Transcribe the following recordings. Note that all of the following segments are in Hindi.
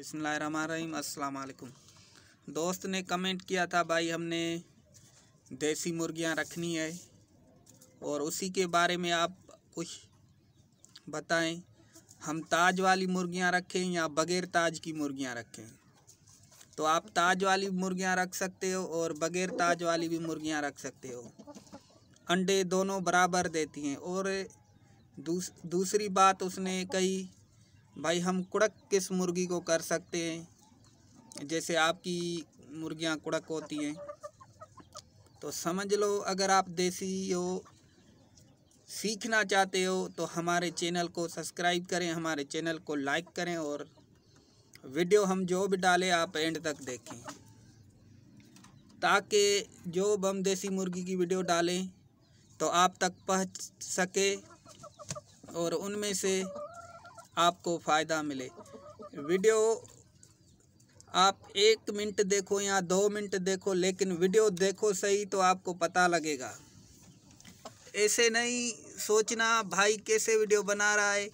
अस्सलाम वालेकुम दोस्त ने कमेंट किया था भाई हमने देसी मुर्गियां रखनी है और उसी के बारे में आप कुछ बताएं हम ताज वाली मुर्गियां रखें या बग़ैर ताज की मुर्गियां रखें तो आप ताज वाली मुर्गियां रख सकते हो और बग़ैर ताज वाली भी मुर्गियां रख सकते हो अंडे दोनों बराबर देती हैं और दूस, दूसरी बात उसने कही भाई हम कुड़क किस मुर्गी को कर सकते हैं जैसे आपकी मुर्गियां कुड़क होती हैं तो समझ लो अगर आप देसी हो सीखना चाहते हो तो हमारे चैनल को सब्सक्राइब करें हमारे चैनल को लाइक करें और वीडियो हम जो भी डालें आप एंड तक देखें ताकि जो बम देसी मुर्गी की वीडियो डालें तो आप तक पहुंच सके और उनमें से आपको फ़ायदा मिले वीडियो आप एक मिनट देखो या दो मिनट देखो लेकिन वीडियो देखो सही तो आपको पता लगेगा ऐसे नहीं सोचना भाई कैसे वीडियो बना रहा है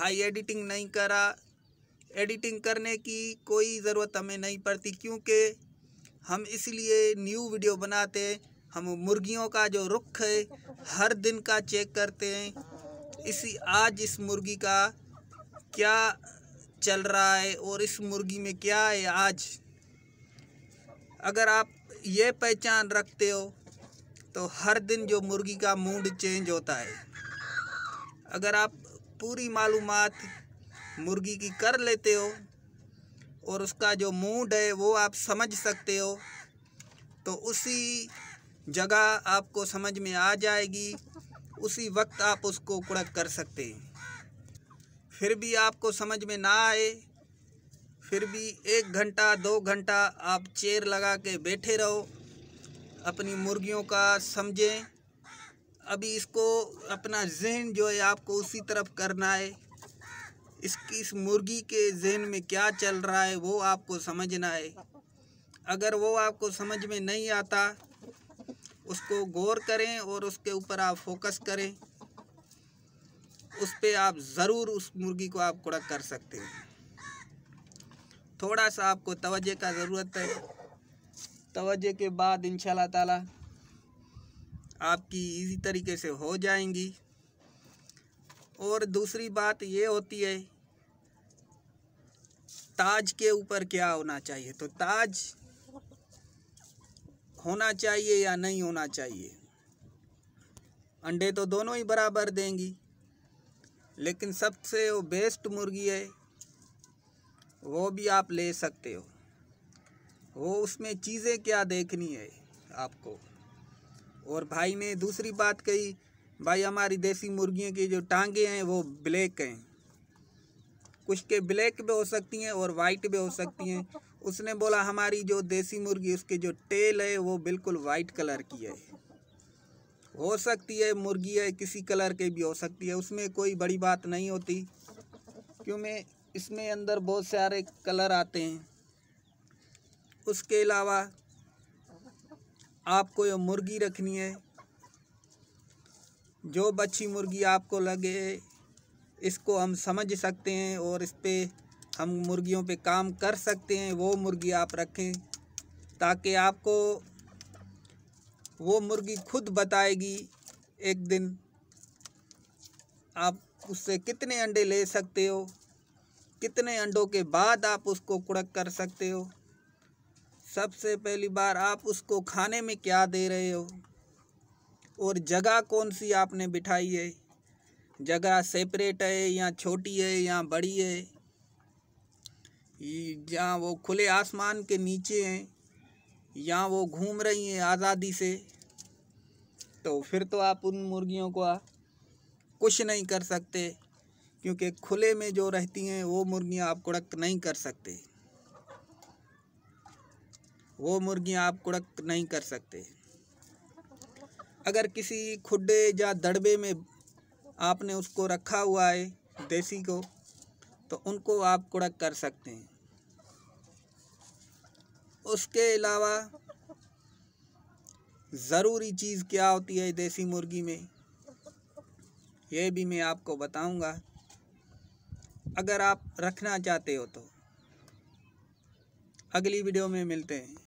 भाई एडिटिंग नहीं करा एडिटिंग करने की कोई ज़रूरत हमें नहीं पड़ती क्योंकि हम इसलिए न्यू वीडियो बनाते हैं हम मुर्गियों का जो रुख है हर दिन का चेक करते हैं इसी आज इस मुर्गी का क्या चल रहा है और इस मुर्गी में क्या है आज अगर आप ये पहचान रखते हो तो हर दिन जो मुर्गी का मूड चेंज होता है अगर आप पूरी मालूम मुर्गी की कर लेते हो और उसका जो मूड है वो आप समझ सकते हो तो उसी जगह आपको समझ में आ जाएगी उसी वक्त आप उसको कुड़क कर सकते हैं फिर भी आपको समझ में ना आए फिर भी एक घंटा दो घंटा आप चेयर लगा के बैठे रहो अपनी मुर्गियों का समझें अभी इसको अपना जहन जो है आपको उसी तरफ करना है इसकी इस मुर्गी के जहन में क्या चल रहा है वो आपको समझना है अगर वो आपको समझ में नहीं आता उसको गौर करें और उसके ऊपर आप फोकस करें उस पर आप ज़रूर उस मुर्गी को आप कुड़क कर सकते हैं थोड़ा सा आपको तवज्जे का ज़रूरत है तवज्जे के बाद इन ताला आपकी इजी तरीके से हो जाएंगी और दूसरी बात ये होती है ताज के ऊपर क्या होना चाहिए तो ताज होना चाहिए या नहीं होना चाहिए अंडे तो दोनों ही बराबर देंगी लेकिन सबसे वो बेस्ट मुर्गी है वो भी आप ले सकते हो वो उसमें चीज़ें क्या देखनी है आपको और भाई ने दूसरी बात कही भाई हमारी देसी मुर्गियों की जो टांगे हैं वो ब्लैक हैं कुछ के ब्लैक भी हो सकती हैं और वाइट भी हो सकती हैं उसने बोला हमारी जो देसी मुर्गी उसके जो टेल है वो बिल्कुल वाइट कलर की है हो सकती है मुर्गी है किसी कलर के भी हो सकती है उसमें कोई बड़ी बात नहीं होती क्यों मैं इसमें अंदर बहुत सारे कलर आते हैं उसके अलावा आपको ये मुर्गी रखनी है जो बच्ची मुर्गी आपको लगे इसको हम समझ सकते हैं और इस पर हम मुर्गियों पे काम कर सकते हैं वो मुर्गी आप रखें ताकि आपको वो मुर्गी खुद बताएगी एक दिन आप उससे कितने अंडे ले सकते हो कितने अंडों के बाद आप उसको कुड़क कर सकते हो सबसे पहली बार आप उसको खाने में क्या दे रहे हो और जगह कौन सी आपने बिठाई है जगह सेपरेट है या छोटी है या बड़ी है जहाँ वो खुले आसमान के नीचे हैं या वो घूम रही हैं आज़ादी से तो फिर तो आप उन मुर्गियों को कुछ नहीं कर सकते क्योंकि खुले में जो रहती हैं वो मुर्गियाँ आप कुड़क नहीं कर सकते वो मुर्गियाँ आप कुड़क नहीं कर सकते अगर किसी खुडे या दड़बे में आपने उसको रखा हुआ है देसी को तो उनको आप कुड़क कर सकते हैं उसके अलावा ज़रूरी चीज़ क्या होती है देसी मुर्गी में ये भी मैं आपको बताऊंगा अगर आप रखना चाहते हो तो अगली वीडियो में मिलते हैं